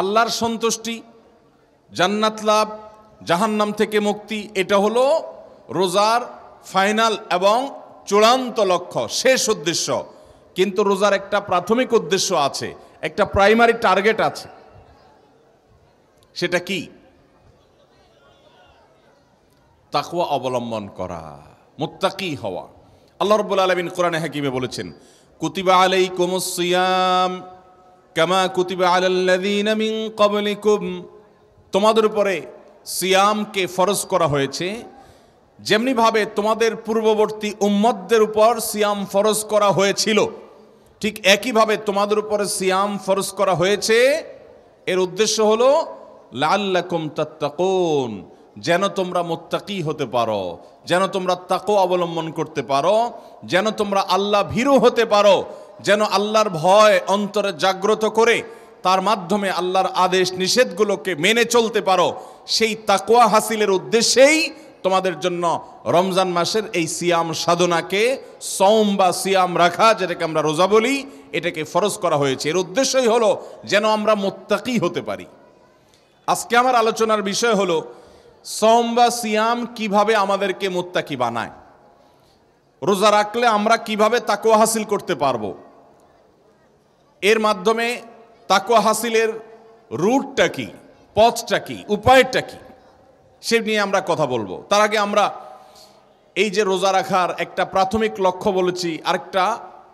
আল্লাহর সন্তুষ্টি জান্নাত লাভ জাহান্নাম থেকে মুক্তি এটা হলো রোজার ফাইনাল এবং চূড়ান্ত লক্ষ্য শেষ উদ্দেশ্য কিন্তু রোজার একটা প্রাথমিক উদ্দেশ্য আছে একটা প্রাইমারি টার্গেট আছে সেটা কি তাকুয়া অবলম্বন করা মোত্তাকি হওয়া আল্লাহ রবুল আলমিন কোরআনে হাকিমে বলেছেন কুতিবা আলাই কোমসিয়াম কামা কুতিবা আলাল্লাযীনা মিন তোমাদের উপরে সিয়ামকে ফরজ করা হয়েছে যেমনিভাবে তোমাদের পূর্ববর্তী উম্মতদের উপর সিয়াম ফরজ করা হয়েছিল ঠিক একইভাবে তোমাদের উপরে সিয়াম ফরজ করা হয়েছে এর উদ্দেশ্য হলো লাল্লাকুম তাত্তাকুন যেন তোমরা মোত্তাকি হতে পারো যেন তোমরা তাকো অবলম্বন করতে পারো যেন তোমরা আল্লাহ ভীরু হতে পারো যেন আল্লাহর ভয় অন্তরে জাগ্রত করে তার মাধ্যমে আল্লাহর আদেশ নিষেধগুলোকে মেনে চলতে পারো সেই তাকোয়া হাসিলের উদ্দেশ্যেই তোমাদের জন্য রমজান মাসের এই সিয়াম সাধনাকে সোম বা সিয়াম রাখা যেটাকে আমরা রোজা বলি এটাকে ফরজ করা হয়েছে এর উদ্দেশ্যই হলো যেন আমরা মোত্তাকি হতে পারি আজকে আমার আলোচনার বিষয় হলো সোম বা সিয়াম কিভাবে আমাদেরকে মোত্তাকি বানায় রোজা রাখলে আমরা কিভাবে তাকোয়া হাসিল করতে পারবো এর মাধ্যমে তাকুয়া হাসিলের রুটটা কি পথটা কি উপায়টা কি সে নিয়ে আমরা কথা বলবো তার আগে আমরা এই যে রোজা রাখার একটা প্রাথমিক লক্ষ্য বলেছি আরেকটা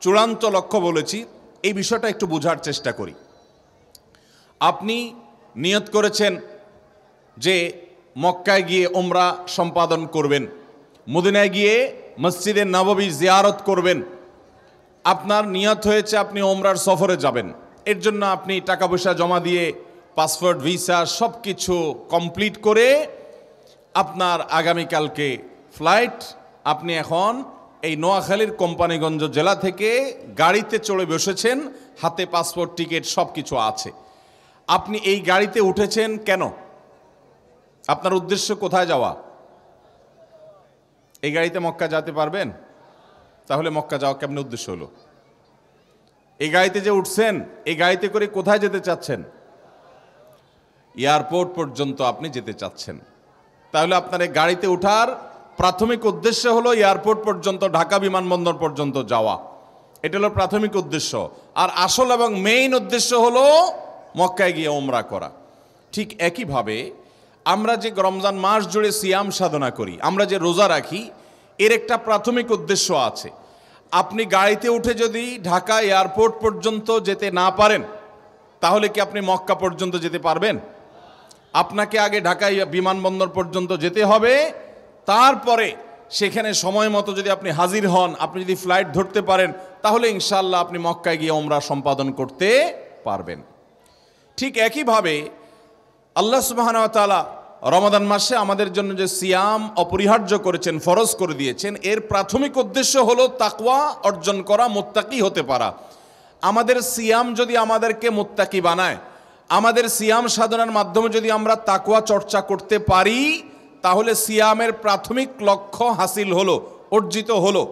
চূড়ান্ত লক্ষ্য বলেছি এই বিষয়টা একটু বোঝার চেষ্টা করি আপনি নিয়ত করেছেন যে মক্কায় গিয়ে ওমরা সম্পাদন করবেন মদিনায় গিয়ে মসজিদে নববী জিয়ারত করবেন আপনার নিয়ত হয়েছে আপনি ওমরার সফরে যাবেন এর জন্য আপনি টাকা পয়সা জমা দিয়ে পাসপোর্ট ভিসা সব কিছু কমপ্লিট করে আপনার আগামীকালকে ফ্লাইট আপনি এখন এই নোয়াখালীর কোম্পানিগঞ্জ জেলা থেকে গাড়িতে চড়ে বসেছেন হাতে পাসপোর্ট টিকিট সব কিছু আছে আপনি এই গাড়িতে উঠেছেন কেন আপনার উদ্দেশ্য কোথায় যাওয়া এই গাড়িতে মক্কা যেতে পারবেন তাহলে মক্কা যাওয়া কেমন উদ্দেশ্য হলো এই গাড়িতে যে উঠছেন এই গাড়িতে করে কোথায় যেতে চাচ্ছেন এয়ারপোর্ট পর্যন্ত আপনি যেতে চাচ্ছেন তাহলে আপনার এই গাড়িতে উঠার প্রাথমিক উদ্দেশ্য হলো এয়ারপোর্ট পর্যন্ত ঢাকা বিমানবন্দর পর্যন্ত যাওয়া এটা হলো প্রাথমিক উদ্দেশ্য আর আসল এবং মেইন উদ্দেশ্য হল মক্কায় গিয়ে ওমরা করা ঠিক একইভাবে আমরা যে রমজান মাস জুড়ে সিয়াম সাধনা করি আমরা যে রোজা রাখি এর একটা প্রাথমিক উদ্দেশ্য আছে আপনি গাড়িতে উঠে যদি ঢাকা এয়ারপোর্ট পর্যন্ত যেতে না পারেন তাহলে কি আপনি মক্কা পর্যন্ত যেতে পারবেন আপনাকে আগে ঢাকায় বিমানবন্দর পর্যন্ত যেতে হবে তারপরে সেখানে সময় মতো যদি আপনি হাজির হন আপনি যদি ফ্লাইট ধরতে পারেন তাহলে ইনশাল্লাহ আপনি মক্কায় গিয়ে ওমরা সম্পাদন করতে পারবেন ঠিক একইভাবে আল্লাহ তালা রমাদান মাসে আমাদের জন্য যে সিয়াম অপরিহার্য করেছেন ফরজ করে দিয়েছেন এর প্রাথমিক উদ্দেশ্য হলো তাকওয়া অর্জন করা মোত্তাকি হতে পারা আমাদের সিয়াম যদি আমাদেরকে মোত্তাকি বানায় আমাদের সিয়াম সাধনার মাধ্যমে যদি আমরা তাকওয়া চর্চা করতে পারি তাহলে সিয়ামের প্রাথমিক লক্ষ্য হাসিল হলো অর্জিত হলো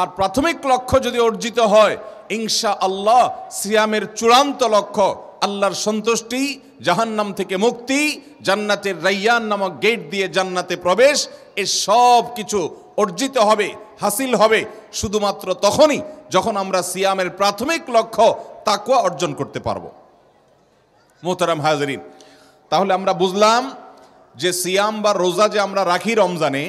আর প্রাথমিক লক্ষ্য যদি অর্জিত হয় ইংশা আল্লাহ সিয়ামের চূড়ান্ত লক্ষ্য আল্লাহর সন্তুষ্টি জাহান্নাম থেকে মুক্তি জান্নাতের রাইয়ান নামক গেট দিয়ে জান্নাতে প্রবেশ এ সব কিছু অর্জিত হবে হাসিল হবে শুধুমাত্র তখনই যখন আমরা সিয়ামের প্রাথমিক লক্ষ্য তাকুয়া অর্জন করতে পারব মোহতারাম হাজরিন তাহলে আমরা বুঝলাম যে সিয়াম বা রোজা যে আমরা রাখি রমজানে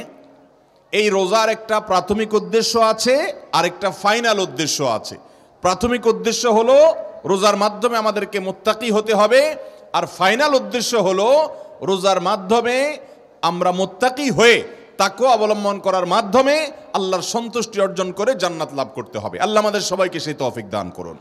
এই রোজার একটা প্রাথমিক উদ্দেশ্য আছে আর একটা ফাইনাল উদ্দেশ্য আছে প্রাথমিক উদ্দেশ্য হলো রোজার মাধ্যমে আমাদেরকে মোত্তাকি হতে হবে আর ফাইনাল উদ্দেশ্য হলো রোজার মাধ্যমে আমরা মোত্তাকি হয়ে তাকে অবলম্বন করার মাধ্যমে আল্লাহর সন্তুষ্টি অর্জন করে জান্নাত লাভ করতে হবে আল্লাহ আমাদের সবাইকে সেই তফিক দান করুন